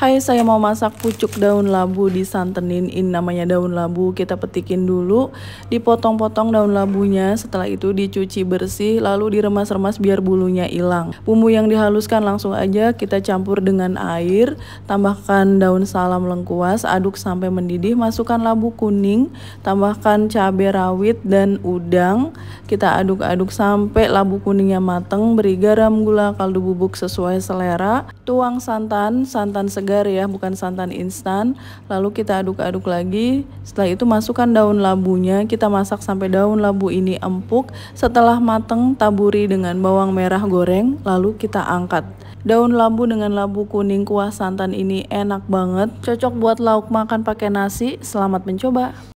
Hai, saya mau masak pucuk daun labu di santenin. Ini namanya daun labu. Kita petikin dulu, dipotong-potong daun labunya. Setelah itu dicuci bersih, lalu diremas-remas biar bulunya hilang. Bumbu yang dihaluskan langsung aja kita campur dengan air. Tambahkan daun salam lengkuas, aduk sampai mendidih. Masukkan labu kuning, tambahkan cabai rawit dan udang. Kita aduk-aduk sampai labu kuningnya mateng. Beri garam, gula, kaldu bubuk sesuai selera. Tuang santan, santan segar agar ya, bukan santan instan. Lalu kita aduk-aduk lagi. Setelah itu masukkan daun labunya, kita masak sampai daun labu ini empuk. Setelah mateng, taburi dengan bawang merah goreng, lalu kita angkat. Daun labu dengan labu kuning kuah santan ini enak banget, cocok buat lauk makan pakai nasi. Selamat mencoba.